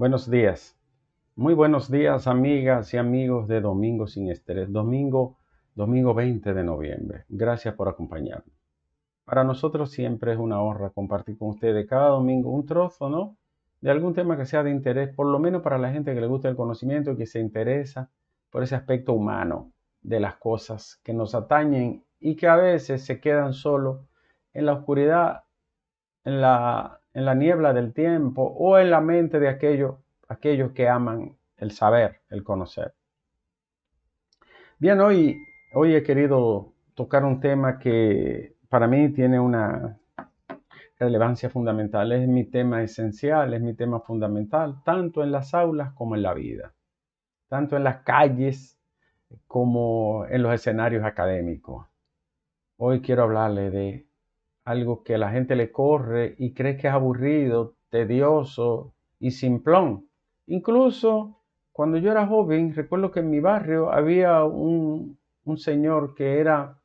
Buenos días. Muy buenos días, amigas y amigos de Domingo sin Estrés. Domingo, domingo 20 de noviembre. Gracias por acompañarnos. Para nosotros siempre es una honra compartir con ustedes cada domingo un trozo, ¿no? De algún tema que sea de interés, por lo menos para la gente que le gusta el conocimiento y que se interesa por ese aspecto humano de las cosas que nos atañen y que a veces se quedan solo en la oscuridad, en la en la niebla del tiempo o en la mente de aquellos, aquellos que aman el saber, el conocer. Bien, hoy, hoy he querido tocar un tema que para mí tiene una relevancia fundamental, es mi tema esencial, es mi tema fundamental, tanto en las aulas como en la vida, tanto en las calles como en los escenarios académicos. Hoy quiero hablarle de algo que a la gente le corre y cree que es aburrido, tedioso y simplón. Incluso cuando yo era joven, recuerdo que en mi barrio había un, señor que era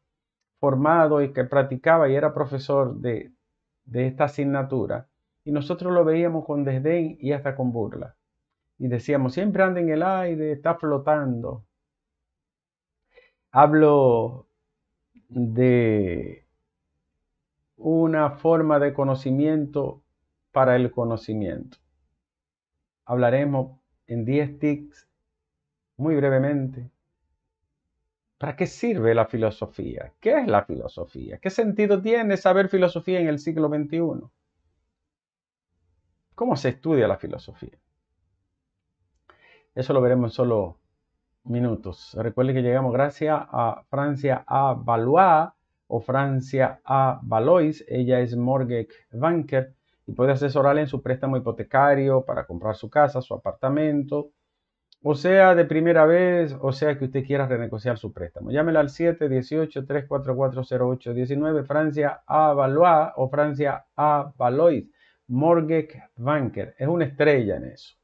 formado y que practicaba y era profesor de, de esta asignatura. Y nosotros lo veíamos con desdén y hasta con burla. Y decíamos, siempre anda en el aire, está flotando. Hablo de una forma de conocimiento para el conocimiento. Hablaremos en 10 tics muy brevemente. ¿Para qué sirve la filosofía? ¿Qué es la filosofía? ¿Qué sentido tiene saber filosofía en el siglo XXI? ¿Cómo se estudia la filosofía? Eso lo veremos en solo minutos. Recuerden que llegamos gracias a Francia a Valois o Francia A. Valois. Ella es mortgage banker y puede asesorarle en su préstamo hipotecario para comprar su casa, su apartamento, o sea de primera vez, o sea que usted quiera renegociar su préstamo. Llámela al 718 34408 19 Francia A. Valois o Francia A. Valois, mortgage banker. Es una estrella en eso.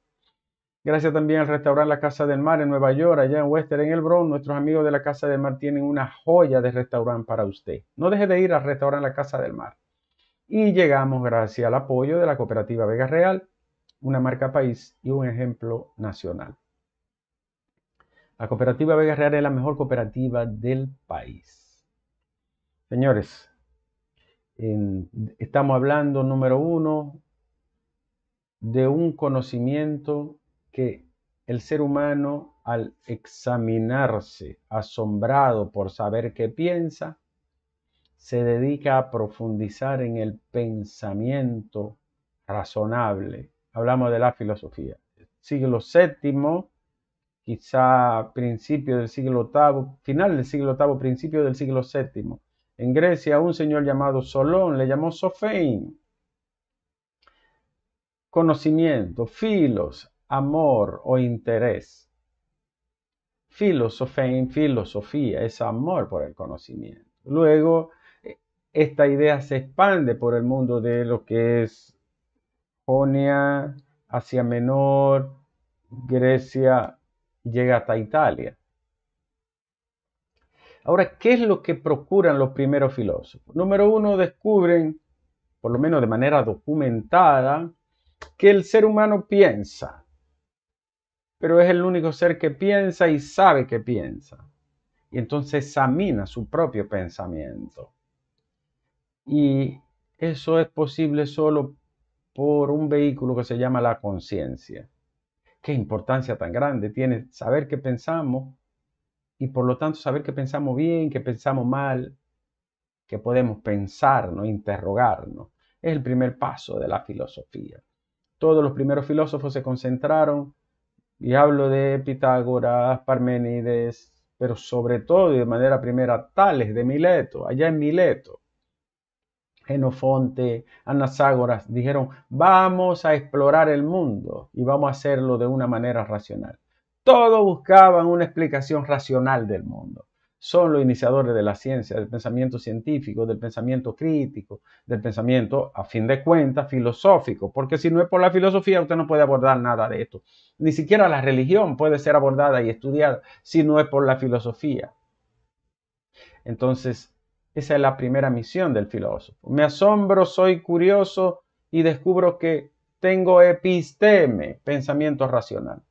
Gracias también al restaurante La Casa del Mar en Nueva York, allá en Wester en el Bronx. Nuestros amigos de La Casa del Mar tienen una joya de restaurante para usted. No deje de ir al restaurante La Casa del Mar. Y llegamos gracias al apoyo de la cooperativa Vega Real, una marca país y un ejemplo nacional. La cooperativa Vega Real es la mejor cooperativa del país. Señores, estamos hablando, número uno, de un conocimiento que el ser humano al examinarse, asombrado por saber qué piensa, se dedica a profundizar en el pensamiento razonable. Hablamos de la filosofía. Siglo VII, quizá principio del siglo VIII, final del siglo VIII, principio del siglo VII. En Grecia, un señor llamado Solón le llamó Sofein. Conocimiento, filos, amor o interés. Filosofía, filosofía es amor por el conocimiento. Luego, eh, esta idea se expande por el mundo de lo que es Jonia, Asia Menor, Grecia, llega hasta Italia. Ahora, ¿qué es lo que procuran los primeros filósofos? Número uno, descubren, por lo menos de manera documentada, que el ser humano piensa, pero es el único ser que piensa y sabe que piensa. Y entonces examina su propio pensamiento. Y eso es posible solo por un vehículo que se llama la conciencia. Qué importancia tan grande tiene saber que pensamos y por lo tanto saber que pensamos bien, que pensamos mal, que podemos pensarnos, interrogarnos. Es el primer paso de la filosofía. Todos los primeros filósofos se concentraron y hablo de Pitágoras, Parménides, pero sobre todo y de manera primera Tales de Mileto, allá en Mileto. Genofonte, Anaxágoras dijeron, vamos a explorar el mundo y vamos a hacerlo de una manera racional. Todos buscaban una explicación racional del mundo son los iniciadores de la ciencia, del pensamiento científico, del pensamiento crítico, del pensamiento, a fin de cuentas, filosófico, porque si no es por la filosofía, usted no puede abordar nada de esto. Ni siquiera la religión puede ser abordada y estudiada si no es por la filosofía. Entonces, esa es la primera misión del filósofo. Me asombro, soy curioso y descubro que tengo episteme, pensamiento racional.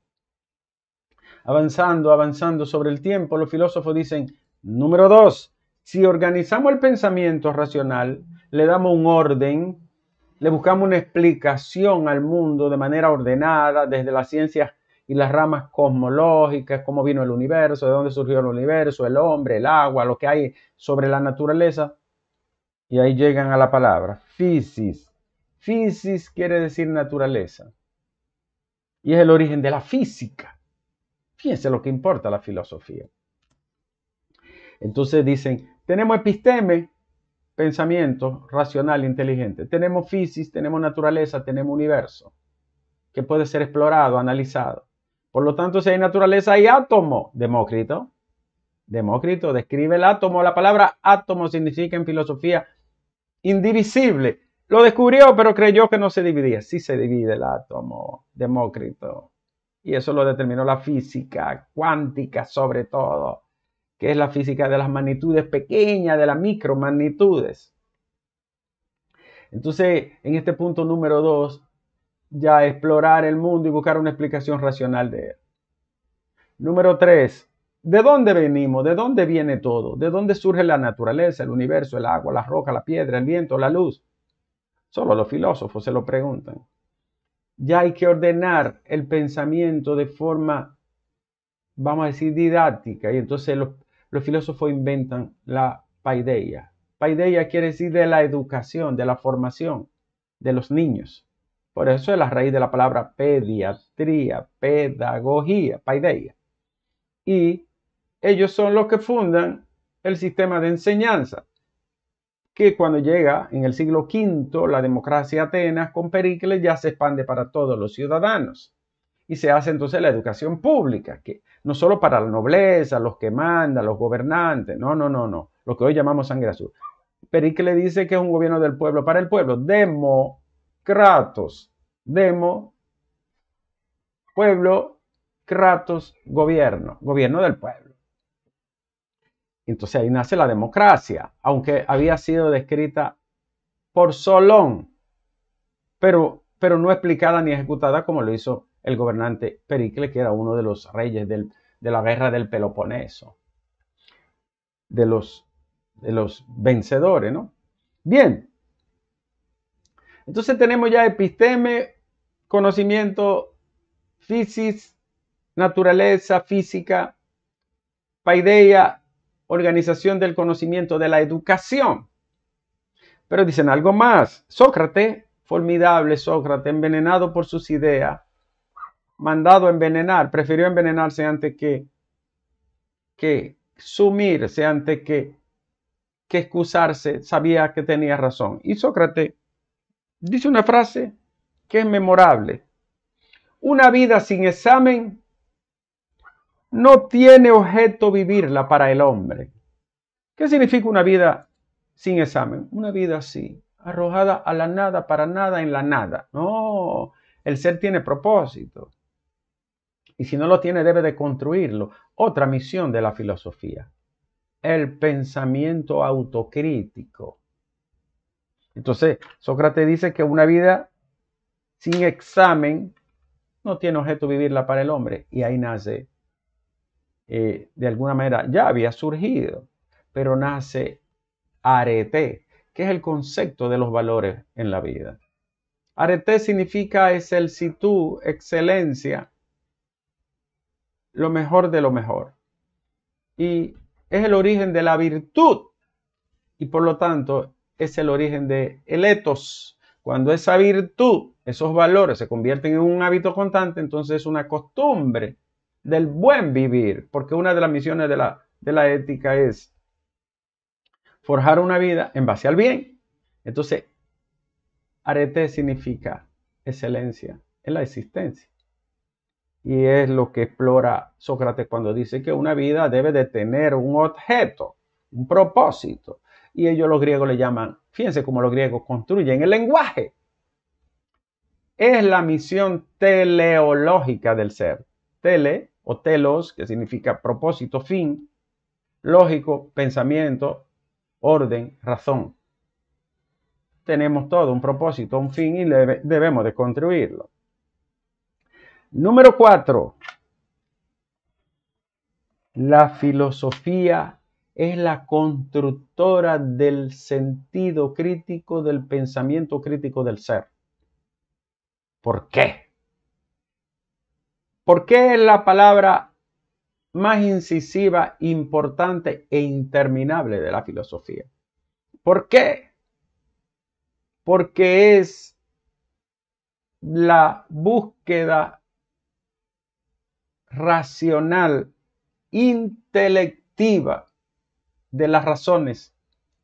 Avanzando, avanzando sobre el tiempo, los filósofos dicen, Número dos, si organizamos el pensamiento racional, le damos un orden, le buscamos una explicación al mundo de manera ordenada desde las ciencias y las ramas cosmológicas, cómo vino el universo, de dónde surgió el universo, el hombre, el agua, lo que hay sobre la naturaleza. Y ahí llegan a la palabra, physis. Physis quiere decir naturaleza. Y es el origen de la física. Fíjense lo que importa la filosofía. Entonces dicen, tenemos episteme, pensamiento racional inteligente, tenemos fisis, tenemos naturaleza, tenemos universo, que puede ser explorado, analizado. Por lo tanto, si hay naturaleza, hay átomo, Demócrito. Demócrito describe el átomo. La palabra átomo significa en filosofía indivisible. Lo descubrió, pero creyó que no se dividía. Sí se divide el átomo, Demócrito. Y eso lo determinó la física cuántica, sobre todo que es la física de las magnitudes pequeñas, de las micromagnitudes. Entonces, en este punto número dos, ya explorar el mundo y buscar una explicación racional de él. Número tres, ¿de dónde venimos? ¿De dónde viene todo? ¿De dónde surge la naturaleza, el universo, el agua, la roca, la piedra, el viento, la luz? Solo los filósofos se lo preguntan. Ya hay que ordenar el pensamiento de forma, vamos a decir, didáctica. Y entonces los, los filósofos inventan la paideia. Paideia quiere decir de la educación, de la formación de los niños. Por eso es la raíz de la palabra pediatría, pedagogía, paideia. Y ellos son los que fundan el sistema de enseñanza, que cuando llega en el siglo V la democracia de Atenas con Pericles ya se expande para todos los ciudadanos y se hace entonces la educación pública, que no solo para la nobleza, los que mandan, los gobernantes, no, no, no, no, lo que hoy llamamos sangre azul. le dice que es un gobierno del pueblo, para el pueblo, democratos, demo, pueblo, kratos, gobierno, gobierno del pueblo. Entonces ahí nace la democracia, aunque había sido descrita por Solón, pero, pero no explicada ni ejecutada como lo hizo el gobernante Pericles, que era uno de los reyes de la guerra del Peloponeso, de los, de los vencedores, ¿no? Bien, entonces tenemos ya episteme, conocimiento, physis, naturaleza, física, paideia, organización del conocimiento, de la educación. Pero dicen algo más. Sócrates, formidable Sócrates, envenenado por sus ideas, mandado a envenenar, prefirió envenenarse antes que, que sumirse, antes que, que excusarse, sabía que tenía razón. Y Sócrates dice una frase que es memorable. Una vida sin examen no tiene objeto vivirla para el hombre. ¿Qué significa una vida sin examen? Una vida así, arrojada a la nada, para nada, en la nada. No, el ser tiene propósito y si no lo tiene debe de construirlo. Otra misión de la filosofía, el pensamiento autocrítico. Entonces, Sócrates dice que una vida sin examen no tiene objeto vivirla para el hombre. Y ahí nace, eh, de alguna manera, ya había surgido, pero nace arete, que es el concepto de los valores en la vida. Arete significa excelsitud, excelencia, lo mejor de lo mejor. Y es el origen de la virtud y por lo tanto es el origen de el etos. Cuando esa virtud, esos valores se convierten en un hábito constante, entonces es una costumbre del buen vivir, porque una de las misiones de la, de la ética es forjar una vida en base al bien. Entonces, arete significa excelencia en la existencia y es lo que explora Sócrates cuando dice que una vida debe de tener un objeto, un propósito. Y ellos los griegos le llaman, fíjense cómo los griegos construyen el lenguaje. Es la misión teleológica del ser. Tele o telos, que significa propósito, fin, lógico, pensamiento, orden, razón. Tenemos todo un propósito, un fin y debemos de construirlo. Número cuatro. La filosofía es la constructora del sentido crítico, del pensamiento crítico del ser. ¿Por qué? Porque es la palabra más incisiva, importante e interminable de la filosofía? ¿Por qué? Porque es la búsqueda racional, intelectiva de las razones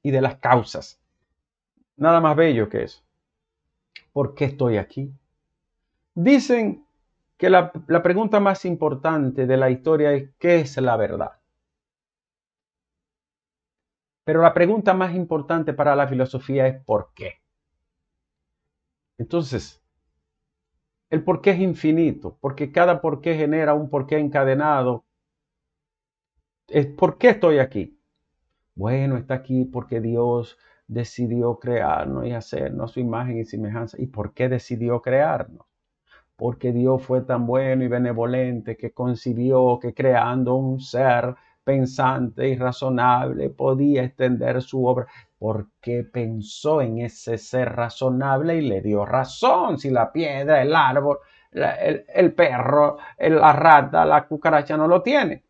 y de las causas. Nada más bello que eso. ¿Por qué estoy aquí? Dicen que la, pregunta más importante de la historia es ¿qué es la verdad? Pero la pregunta más importante para la filosofía es ¿por qué? Entonces, el porqué es infinito, porque cada porqué genera un porqué encadenado. Eh, ¿Por qué estoy aquí? Bueno, está aquí porque Dios decidió crearnos y hacernos su imagen y semejanza. ¿Y por qué decidió crearnos? Porque Dios fue tan bueno y benevolente que concibió que creando un ser pensante y razonable podía extender su obra, porque pensó en ese ser razonable y le dio razón. Si la piedra, el árbol, el, perro, la rata, la cucaracha no lo tiene.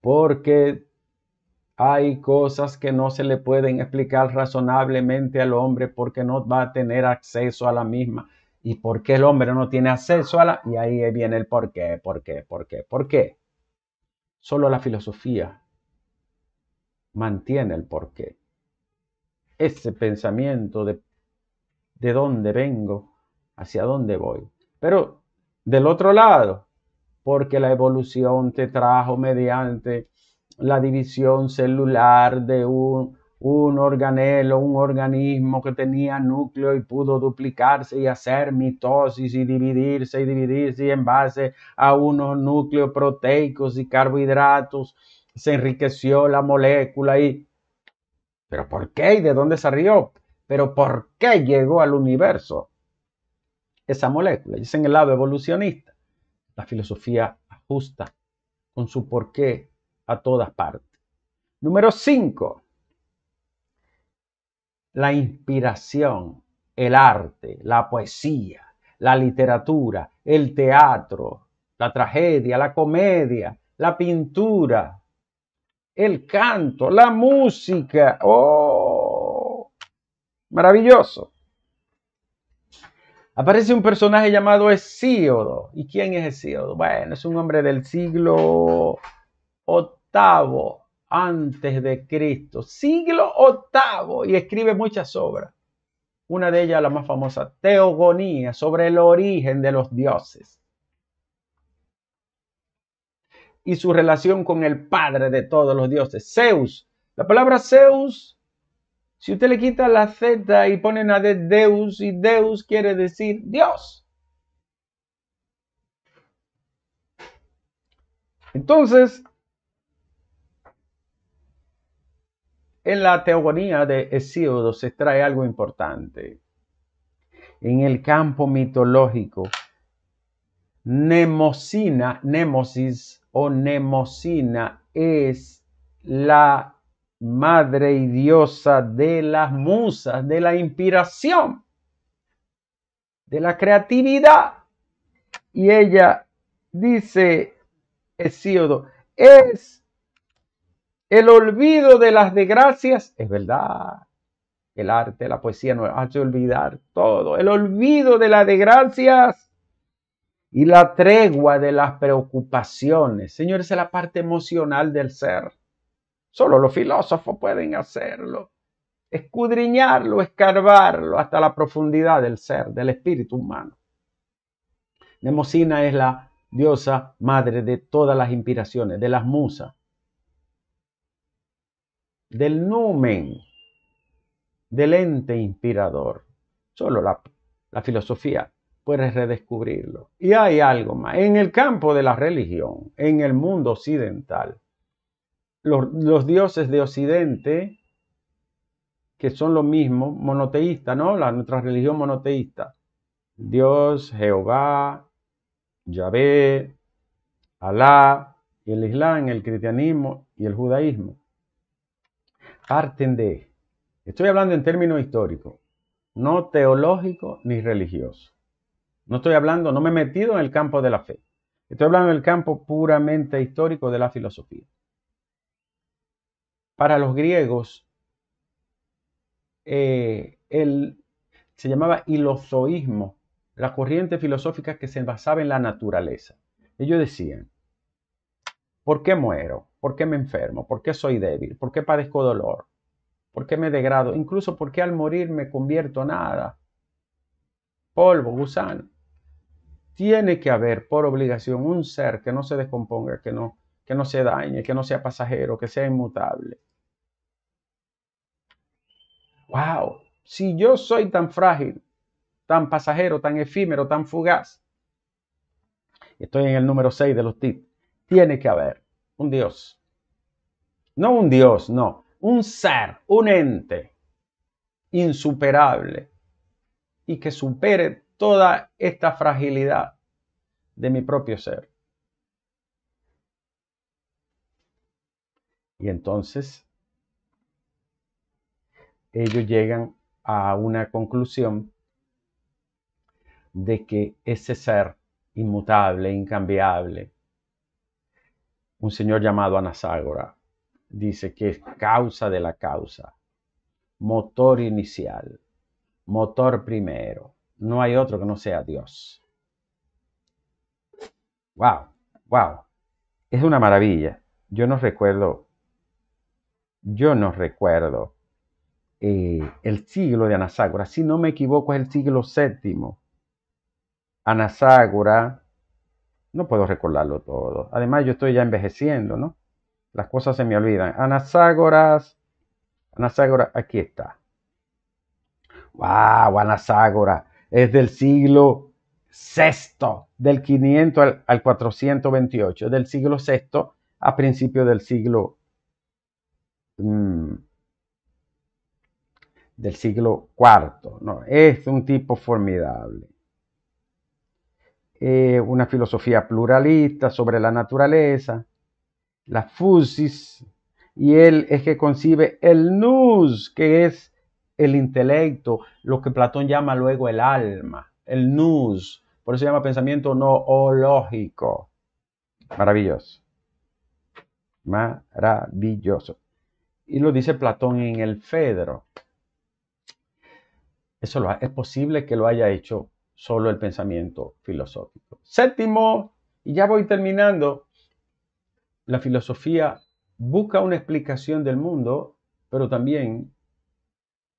Porque hay cosas que no se le pueden explicar razonablemente al hombre porque no va a tener acceso a la misma. ¿Y porque el hombre no tiene acceso a la? Y ahí viene el por qué, por qué, por qué, por qué. Solo la filosofía mantiene el porqué. Ese pensamiento de de dónde vengo, hacia dónde voy. Pero del otro lado, porque la evolución te trajo mediante la división celular de un, un organelo, un organismo que tenía núcleo y pudo duplicarse y hacer mitosis y dividirse y dividirse en base a unos núcleos proteicos y carbohidratos se enriqueció la molécula y... ¿Pero por qué? ¿Y de dónde salió? ¿Pero por qué llegó al universo esa molécula? Y es en el lado evolucionista. La filosofía ajusta con su por qué a todas partes. Número 5 la inspiración, el arte, la poesía, la literatura, el teatro, la tragedia, la comedia, la pintura, el canto, la música. ¡Oh! Maravilloso. Aparece un personaje llamado Hesíodo. ¿Y quién es Hesíodo? Bueno, es un hombre del siglo octavo antes de Cristo, siglo VIII, y escribe muchas obras. Una de ellas, la más famosa, Teogonía, sobre el origen de los dioses y su relación con el padre de todos los dioses, Zeus. La palabra Zeus, si usted le quita la Z y pone la de Deus, y Deus quiere decir Dios. Entonces, En la teogonía de Hesíodo se extrae algo importante. En el campo mitológico, Nemosina, Nemosis o Nemosina es la madre y diosa de las musas, de la inspiración, de la creatividad. Y ella dice, Hesíodo, es el olvido de las desgracias es verdad. El arte, la poesía nos hace olvidar todo. El olvido de las desgracias y la tregua de las preocupaciones. Señores, es la parte emocional del ser. Solo los filósofos pueden hacerlo. Escudriñarlo, escarbarlo hasta la profundidad del ser, del espíritu humano. Nemocina es la diosa madre de todas las inspiraciones, de las musas del numen del ente inspirador. Solo la, filosofía puede redescubrirlo. Y hay algo más. En el campo de la religión, en el mundo occidental, los, dioses de Occidente, que son lo mismo, monoteísta, ¿no? La, nuestra religión monoteísta. Dios, Jehová, Yahvé, Alá, y el Islam, el cristianismo y el judaísmo parten de, estoy hablando en términos históricos, no teológico ni religioso. No estoy hablando, no me he metido en el campo de la fe. Estoy hablando en el campo puramente histórico de la filosofía. Para los griegos, eh, el, se llamaba ilozoísmo, la corriente filosófica que se basaba en la naturaleza. Ellos decían, ¿Por qué muero? ¿Por qué me enfermo? ¿Por qué soy débil? ¿Por qué padezco dolor? ¿Por qué me degrado? Incluso por qué al morir me convierto en nada. Polvo, gusano. Tiene que haber por obligación un ser que no se descomponga, que no, que no se dañe, que no sea pasajero, que sea inmutable. ¡Wow! Si yo soy tan frágil, tan pasajero, tan efímero, tan fugaz, estoy en el número 6 de los tips tiene que haber un Dios. No un Dios, no, un ser, un ente insuperable y que supere toda esta fragilidad de mi propio ser. Y entonces ellos llegan a una conclusión de que ese ser inmutable, incambiable, un señor llamado Anaságora, dice que es causa de la causa, motor inicial, motor primero. No hay otro que no sea Dios. Wow, wow. Es una maravilla. Yo no recuerdo, yo no recuerdo eh, el siglo de Anaságora. Si no me equivoco, es el siglo VII. Anaságora no puedo recordarlo todo. Además, yo estoy ya envejeciendo, ¿no? Las cosas se me olvidan. Anaságoras. Anaságoras, aquí está. ¡Wow! Anaságoras. Es del siglo VI, del 500 al, 428. Del siglo VI a principio del siglo mm, del siglo IV. ¿no? Es un tipo formidable. Eh, una filosofía pluralista sobre la naturaleza, la fusis, y él es que concibe el nous, que es el intelecto, lo que Platón llama luego el alma, el nous, por eso se llama pensamiento noológico. Maravilloso. Maravilloso. Y lo dice Platón en el Fedro. Eso es posible que lo haya hecho solo el pensamiento filosófico. Séptimo, y ya voy terminando, la filosofía busca una explicación del mundo, pero también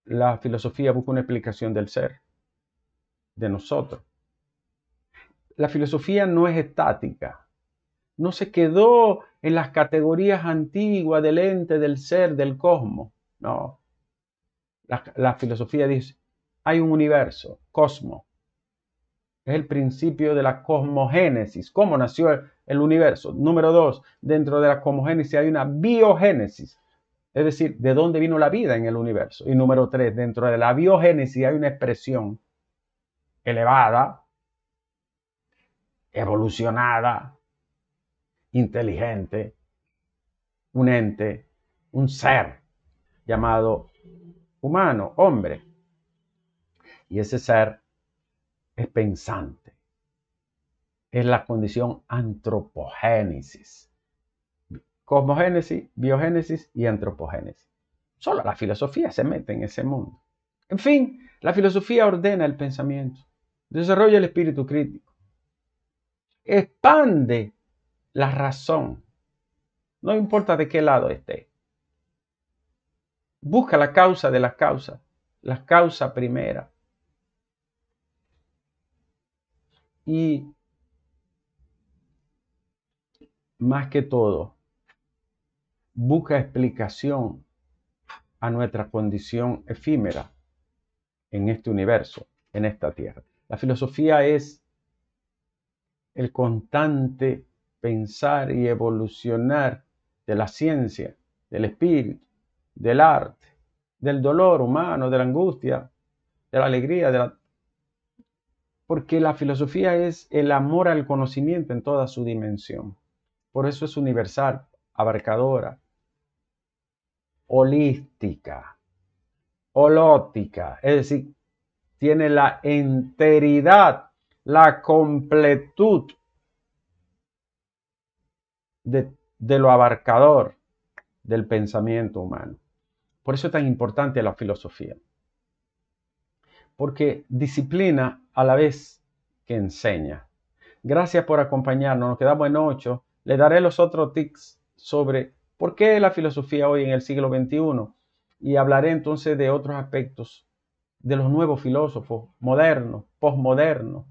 la filosofía busca una explicación del ser, de nosotros. La filosofía no es estática, no se quedó en las categorías antiguas del ente, del ser, del cosmos, no. La, filosofía dice, hay un universo, cosmos, es el principio de la cosmogénesis, cómo nació el, universo. Número dos, dentro de la cosmogénesis hay una biogénesis, es decir, de dónde vino la vida en el universo. Y número tres, dentro de la biogénesis hay una expresión elevada, evolucionada, inteligente, un ente, un ser llamado humano, hombre. Y ese ser es pensante. Es la condición antropogénesis. Cosmogénesis, biogénesis y antropogénesis. Solo la filosofía se mete en ese mundo. En fin, la filosofía ordena el pensamiento, desarrolla el espíritu crítico, expande la razón, no importa de qué lado esté. Busca la causa de las causas, la causa primera, y más que todo, busca explicación a nuestra condición efímera en este universo, en esta tierra. La filosofía es el constante pensar y evolucionar de la ciencia, del espíritu, del arte, del dolor humano, de la angustia, de la alegría, de la porque la filosofía es el amor al conocimiento en toda su dimensión. Por eso es universal, abarcadora, holística, holótica, es decir, tiene la enteridad, la completud de, de lo abarcador del pensamiento humano. Por eso es tan importante la filosofía porque disciplina a la vez que enseña. Gracias por acompañarnos, nos quedamos en ocho. Le daré los otros tips sobre por qué la filosofía hoy en el siglo XXI y hablaré entonces de otros aspectos de los nuevos filósofos modernos, posmodernos.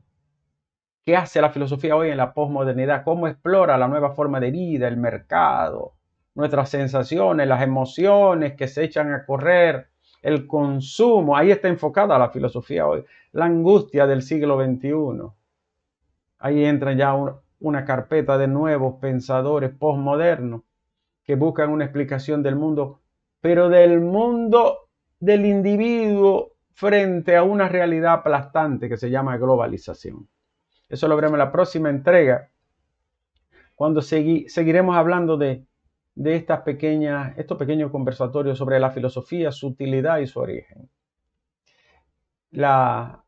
¿Qué hace la filosofía hoy en la posmodernidad? ¿Cómo explora la nueva forma de vida, el mercado, nuestras sensaciones, las emociones que se echan a correr el consumo, ahí está enfocada la filosofía hoy, la angustia del siglo XXI. Ahí entra ya una carpeta de nuevos pensadores postmodernos que buscan una explicación del mundo, pero del mundo del individuo frente a una realidad aplastante que se llama globalización. Eso lo veremos en la próxima entrega, cuando seguiremos hablando de de estas pequeñas, estos pequeños conversatorios sobre la filosofía, su utilidad y su origen. La,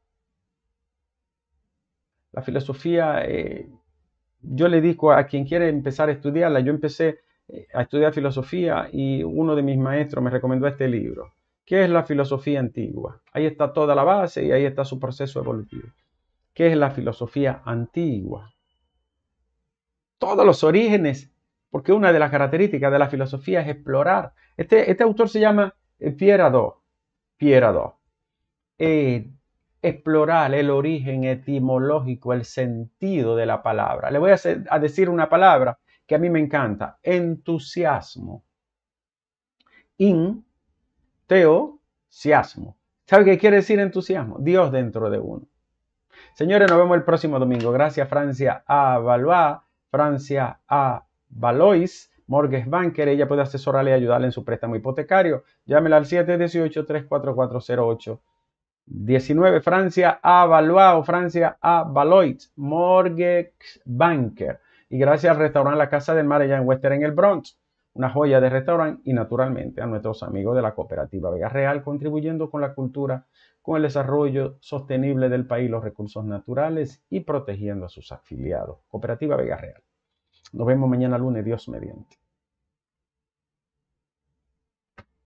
la filosofía, eh, yo le digo a quien quiere empezar a estudiarla, yo empecé eh, a estudiar filosofía y uno de mis maestros me recomendó este libro, ¿Qué es la filosofía antigua? Ahí está toda la base y ahí está su proceso evolutivo. ¿Qué es la filosofía antigua? Todos los orígenes porque una de las características de la filosofía es explorar. Este, este autor se llama Pierre eh, Pierado. Eh, explorar el origen etimológico, el sentido de la palabra. Le voy a, decir una palabra que a mí me encanta, entusiasmo. In, teo, siasmo. ¿Sabe qué quiere decir entusiasmo? Dios dentro de uno. Señores, nos vemos el próximo domingo. Gracias Francia a Valois, Francia a Valois Mortgage Banker. Ella puede asesorarle y ayudarle en su préstamo hipotecario. Llámela al 718-34408. 19 Francia a Francia Valois, Mortgage Banker. Y gracias al restaurante La Casa del Mar allá en Western en el Bronx, una joya de restaurante y naturalmente a nuestros amigos de la cooperativa Vega Real contribuyendo con la cultura, con el desarrollo sostenible del país, los recursos naturales y protegiendo a sus afiliados. Cooperativa Vega Real. Nos vemos mañana lunes, Dios mediante.